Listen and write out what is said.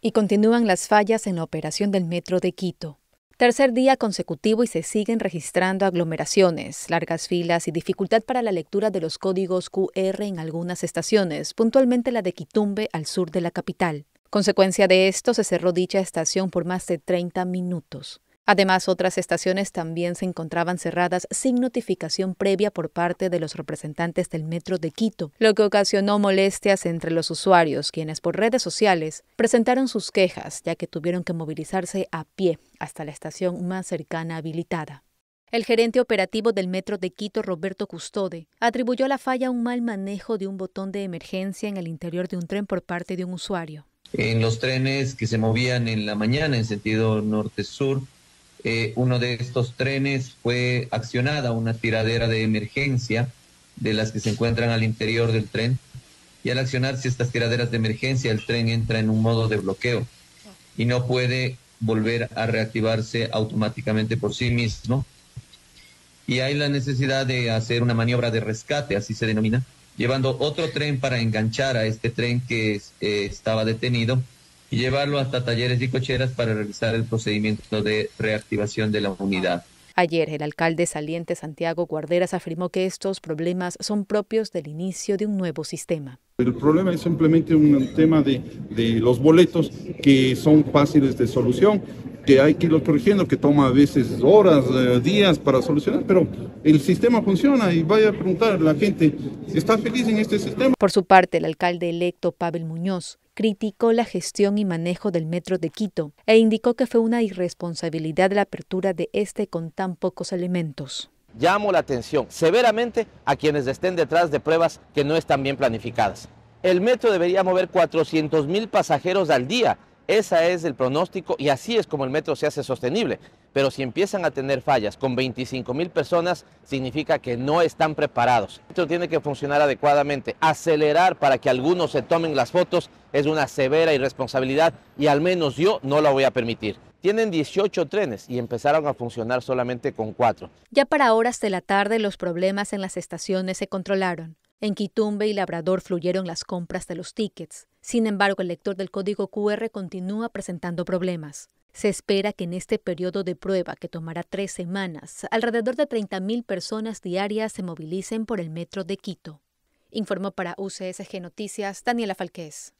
Y continúan las fallas en la operación del metro de Quito. Tercer día consecutivo y se siguen registrando aglomeraciones, largas filas y dificultad para la lectura de los códigos QR en algunas estaciones, puntualmente la de Quitumbe al sur de la capital. Consecuencia de esto, se cerró dicha estación por más de 30 minutos. Además, otras estaciones también se encontraban cerradas sin notificación previa por parte de los representantes del Metro de Quito, lo que ocasionó molestias entre los usuarios, quienes por redes sociales presentaron sus quejas, ya que tuvieron que movilizarse a pie hasta la estación más cercana habilitada. El gerente operativo del Metro de Quito, Roberto Custode, atribuyó la falla a un mal manejo de un botón de emergencia en el interior de un tren por parte de un usuario. En los trenes que se movían en la mañana en sentido norte-sur, eh, uno de estos trenes fue accionada una tiradera de emergencia de las que se encuentran al interior del tren y al accionarse estas tiraderas de emergencia el tren entra en un modo de bloqueo y no puede volver a reactivarse automáticamente por sí mismo y hay la necesidad de hacer una maniobra de rescate, así se denomina, llevando otro tren para enganchar a este tren que eh, estaba detenido y llevarlo hasta talleres y cocheras para realizar el procedimiento de reactivación de la unidad. Ayer, el alcalde saliente Santiago Guarderas afirmó que estos problemas son propios del inicio de un nuevo sistema. El problema es simplemente un tema de, los boletos que son fáciles de solución, que hay que irlos corrigiendo, que toma a veces horas, eh, días para solucionar, pero el sistema funciona y vaya a preguntar la gente, si ¿está feliz en este sistema? Por su parte, el alcalde electo Pavel Muñoz criticó la gestión y manejo del metro de Quito e indicó que fue una irresponsabilidad la apertura de este con tan pocos elementos. Llamo la atención severamente a quienes estén detrás de pruebas que no están bien planificadas. El metro debería mover 400 mil pasajeros al día ese es el pronóstico y así es como el metro se hace sostenible. Pero si empiezan a tener fallas con 25 mil personas, significa que no están preparados. El metro tiene que funcionar adecuadamente. Acelerar para que algunos se tomen las fotos es una severa irresponsabilidad y al menos yo no la voy a permitir. Tienen 18 trenes y empezaron a funcionar solamente con 4. Ya para horas de la tarde los problemas en las estaciones se controlaron. En Quitumbe y Labrador fluyeron las compras de los tickets. Sin embargo, el lector del código QR continúa presentando problemas. Se espera que en este periodo de prueba, que tomará tres semanas, alrededor de 30.000 personas diarias se movilicen por el metro de Quito. Informó para UCSG Noticias Daniela Falqués.